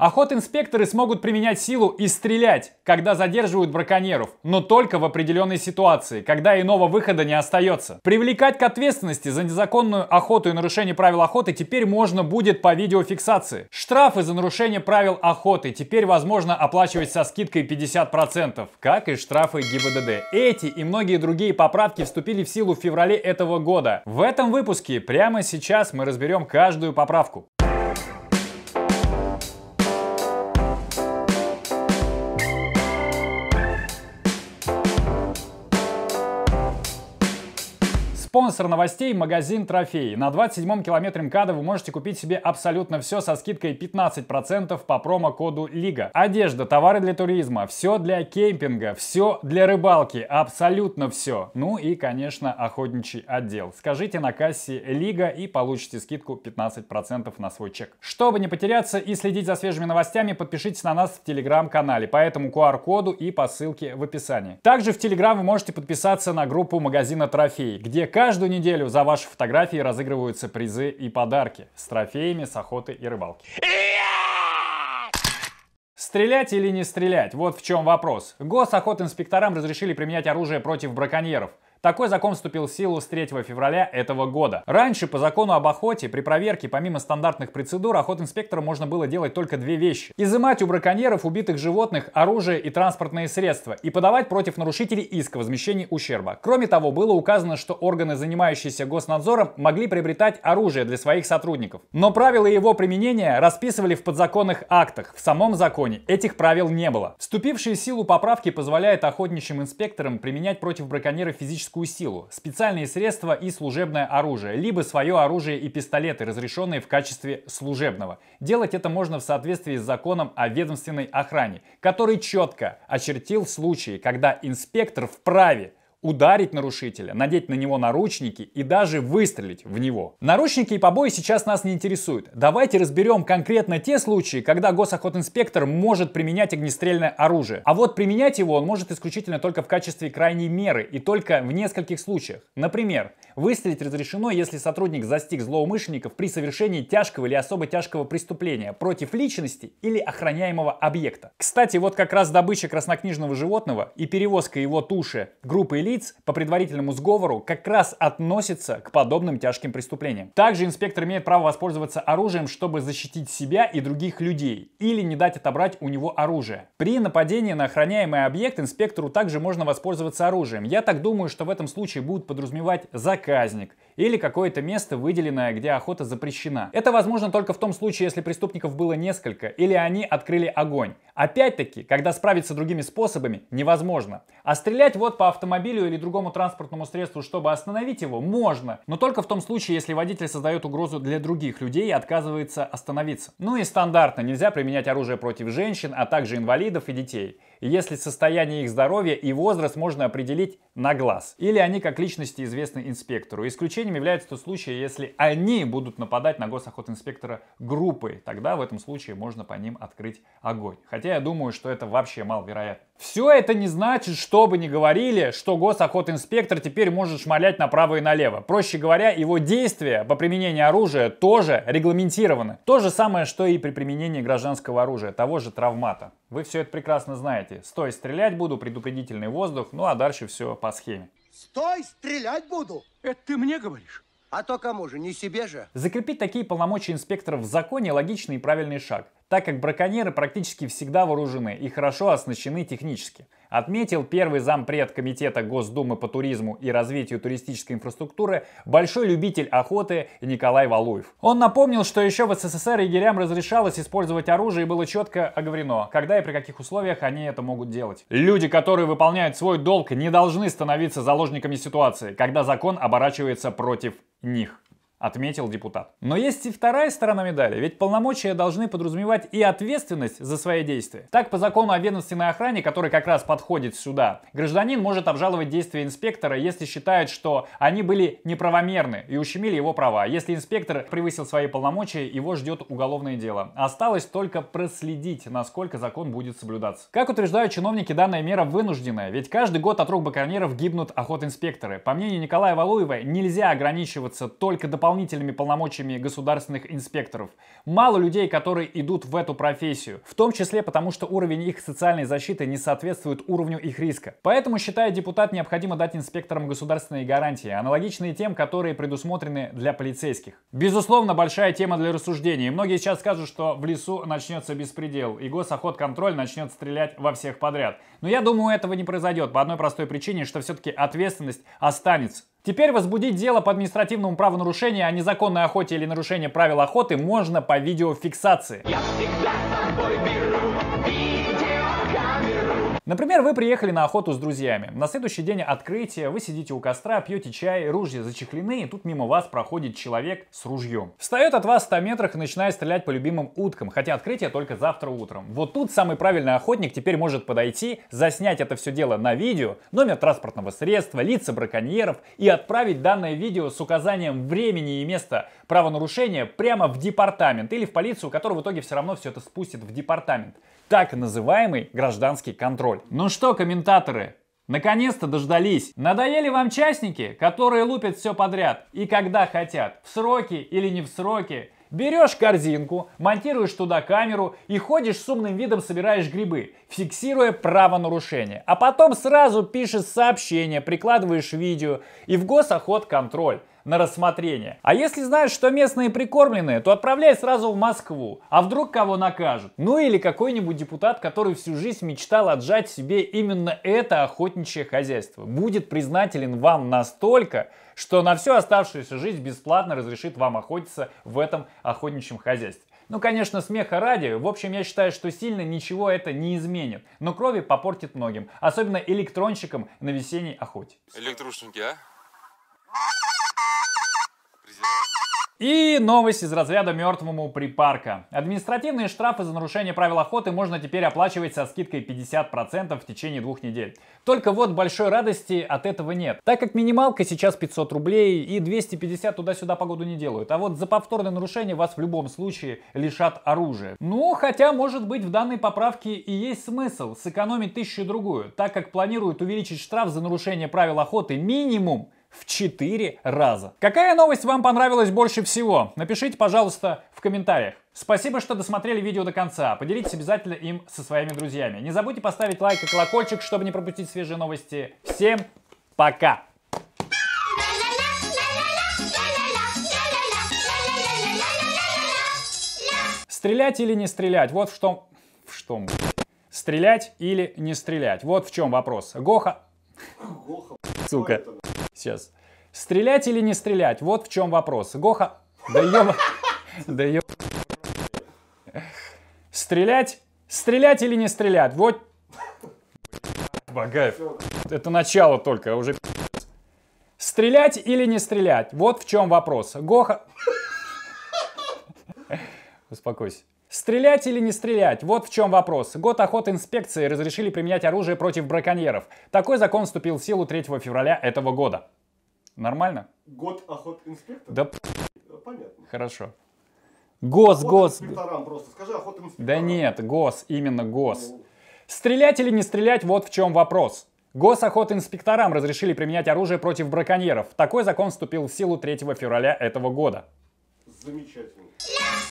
Охотинспекторы смогут применять силу и стрелять, когда задерживают браконьеров, но только в определенной ситуации, когда иного выхода не остается. Привлекать к ответственности за незаконную охоту и нарушение правил охоты теперь можно будет по видеофиксации. Штрафы за нарушение правил охоты теперь возможно оплачивать со скидкой 50%, как и штрафы ГИБДД. Эти и многие другие поправки вступили в силу в феврале этого года. В этом выпуске прямо сейчас мы разберем каждую поправку. Спонсор новостей – магазин «Трофей». На 27-м километре МКАДа вы можете купить себе абсолютно все со скидкой 15% по промокоду «Лига». Одежда, товары для туризма, все для кемпинга, все для рыбалки, абсолютно все. Ну и, конечно, охотничий отдел. Скажите на кассе «Лига» и получите скидку 15% на свой чек. Чтобы не потеряться и следить за свежими новостями, подпишитесь на нас в Телеграм-канале по этому QR-коду и по ссылке в описании. Также в Телеграм вы можете подписаться на группу магазина «Трофей», где каждый Каждую неделю за ваши фотографии разыгрываются призы и подарки с трофеями с охоты и рыбалки. Стрелять или не стрелять? Вот в чем вопрос. Госохотинспекторам разрешили применять оружие против браконьеров. Такой закон вступил в силу с 3 февраля этого года. Раньше по закону об охоте при проверке помимо стандартных процедур охот охотинспектора можно было делать только две вещи. Изымать у браконьеров убитых животных оружие и транспортные средства и подавать против нарушителей иск о возмещении ущерба. Кроме того, было указано, что органы, занимающиеся госнадзором, могли приобретать оружие для своих сотрудников. Но правила его применения расписывали в подзаконных актах. В самом законе этих правил не было. Вступившие в силу поправки позволяют охотничьим инспекторам применять против браконьеров физическую физическую силу, специальные средства и служебное оружие, либо свое оружие и пистолеты, разрешенные в качестве служебного. Делать это можно в соответствии с законом о ведомственной охране, который четко очертил случаи, когда инспектор вправе ударить нарушителя, надеть на него наручники и даже выстрелить в него. Наручники и побои сейчас нас не интересуют. Давайте разберем конкретно те случаи, когда госохотинспектор может применять огнестрельное оружие. А вот применять его он может исключительно только в качестве крайней меры и только в нескольких случаях. Например, Выстрелить разрешено, если сотрудник застиг злоумышленников при совершении тяжкого или особо тяжкого преступления против личности или охраняемого объекта. Кстати, вот как раз добыча краснокнижного животного и перевозка его туши группой лиц по предварительному сговору как раз относится к подобным тяжким преступлениям. Также инспектор имеет право воспользоваться оружием, чтобы защитить себя и других людей или не дать отобрать у него оружие. При нападении на охраняемый объект инспектору также можно воспользоваться оружием. Я так думаю, что в этом случае будут подразумевать заказ проказник или какое-то место, выделенное, где охота запрещена. Это возможно только в том случае, если преступников было несколько, или они открыли огонь. Опять-таки, когда справиться другими способами невозможно. А стрелять вот по автомобилю или другому транспортному средству, чтобы остановить его, можно. Но только в том случае, если водитель создает угрозу для других людей и отказывается остановиться. Ну и стандартно, нельзя применять оружие против женщин, а также инвалидов и детей. Если состояние их здоровья и возраст можно определить на глаз. Или они как личности известны инспектору. Исключение исключением является тот случай, если они будут нападать на госохотинспектора группой. Тогда в этом случае можно по ним открыть огонь. Хотя я думаю, что это вообще маловероятно. Все это не значит, что бы ни говорили, что госохотинспектор теперь может шмалять направо и налево. Проще говоря, его действия по применению оружия тоже регламентированы. То же самое, что и при применении гражданского оружия, того же травмата. Вы все это прекрасно знаете. Стой, стрелять буду, предупредительный воздух, ну а дальше все по схеме. Стой, стрелять буду! Это ты мне говоришь? А то кому же, не себе же. Закрепить такие полномочия инспектора в законе – логичный и правильный шаг так как браконьеры практически всегда вооружены и хорошо оснащены технически. Отметил первый зампред Комитета Госдумы по туризму и развитию туристической инфраструктуры большой любитель охоты Николай Валуев. Он напомнил, что еще в СССР егерям разрешалось использовать оружие и было четко оговорено, когда и при каких условиях они это могут делать. Люди, которые выполняют свой долг, не должны становиться заложниками ситуации, когда закон оборачивается против них отметил депутат. Но есть и вторая сторона медали, ведь полномочия должны подразумевать и ответственность за свои действия. Так, по закону о ведомственной охране, который как раз подходит сюда, гражданин может обжаловать действия инспектора, если считает, что они были неправомерны и ущемили его права. Если инспектор превысил свои полномочия, его ждет уголовное дело. Осталось только проследить, насколько закон будет соблюдаться. Как утверждают чиновники, данная мера вынужденная, ведь каждый год от рук браконьеров гибнут охотинспекторы. По мнению Николая Валуева, нельзя ограничиваться только дополнительными дополнительными полномочиями государственных инспекторов. Мало людей, которые идут в эту профессию, в том числе потому, что уровень их социальной защиты не соответствует уровню их риска. Поэтому, считает депутат, необходимо дать инспекторам государственные гарантии, аналогичные тем, которые предусмотрены для полицейских. Безусловно, большая тема для рассуждений. Многие сейчас скажут, что в лесу начнется беспредел, и госохотконтроль начнет стрелять во всех подряд. Но я думаю, этого не произойдет по одной простой причине, что все-таки ответственность останется. Теперь возбудить дело по административному правонарушению о а незаконной охоте или нарушении правил охоты можно по видеофиксации. Я всегда с тобой беру. Например, вы приехали на охоту с друзьями. На следующий день открытия вы сидите у костра, пьете чай, ружья зачехлены, и тут мимо вас проходит человек с ружьем. Встает от вас в 100 метрах и начинает стрелять по любимым уткам, хотя открытие только завтра утром. Вот тут самый правильный охотник теперь может подойти, заснять это все дело на видео, номер транспортного средства, лица браконьеров и отправить данное видео с указанием времени и места правонарушения прямо в департамент или в полицию, который в итоге все равно все это спустит в департамент. Так называемый гражданский контроль. Ну что, комментаторы, Наконец-то дождались. Надоели вам частники, которые лупят все подряд и когда хотят, в сроки или не в сроки. Берешь корзинку, монтируешь туда камеру и ходишь с умным видом собираешь грибы, фиксируя правонарушение. А потом сразу пишешь сообщение, прикладываешь видео и в госоход контроль на рассмотрение. А если знаешь, что местные прикормленные, то отправляй сразу в Москву. А вдруг кого накажут? Ну или какой-нибудь депутат, который всю жизнь мечтал отжать себе именно это охотничье хозяйство. Будет признателен вам настолько, что на всю оставшуюся жизнь бесплатно разрешит вам охотиться в этом охотничьем хозяйстве. Ну, конечно, смеха ради. В общем, я считаю, что сильно ничего это не изменит. Но крови попортит многим. Особенно электронщикам на весенней охоте. Электрушники, а? И новость из разряда мертвому припарка. Административные штрафы за нарушение правил охоты можно теперь оплачивать со скидкой 50% в течение двух недель. Только вот большой радости от этого нет, так как минималка сейчас 500 рублей и 250 туда-сюда погоду не делают. А вот за повторное нарушение вас в любом случае лишат оружия. Ну, хотя, может быть, в данной поправке и есть смысл сэкономить тысячу другую, так как планируют увеличить штраф за нарушение правил охоты минимум в 4 раза. Какая новость вам понравилась больше всего? Напишите, пожалуйста, в комментариях. Спасибо, что досмотрели видео до конца. Поделитесь обязательно им со своими друзьями. Не забудьте поставить лайк и колокольчик, чтобы не пропустить свежие новости. Всем пока! Стрелять или не стрелять? Вот в что... В что? Стрелять или не стрелять? Вот в чем вопрос. Гоха... Гоха, сука сейчас. Стрелять или не стрелять? Вот в чем вопрос. Гоха... Да ёба... Да ёба... Стрелять? Стрелять или не стрелять? Вот... Багаев. Это начало только, а уже Стрелять или не стрелять? Вот в чем вопрос. Гоха... Успокойся. Стрелять или не стрелять? Вот в чем вопрос. Год охоты инспекции разрешили применять оружие против браконьеров. Такой закон вступил в силу 3 февраля этого года. Нормально? Год охот инспектора? Да. Э, понятно. Хорошо. Гос, охот гос. просто. Скажи охот Да нет, гос, именно гос. Ну. Стрелять или не стрелять, вот в чем вопрос. Госохотинспекторам разрешили применять оружие против браконьеров. Такой закон вступил в силу 3 февраля этого года. Замечательно.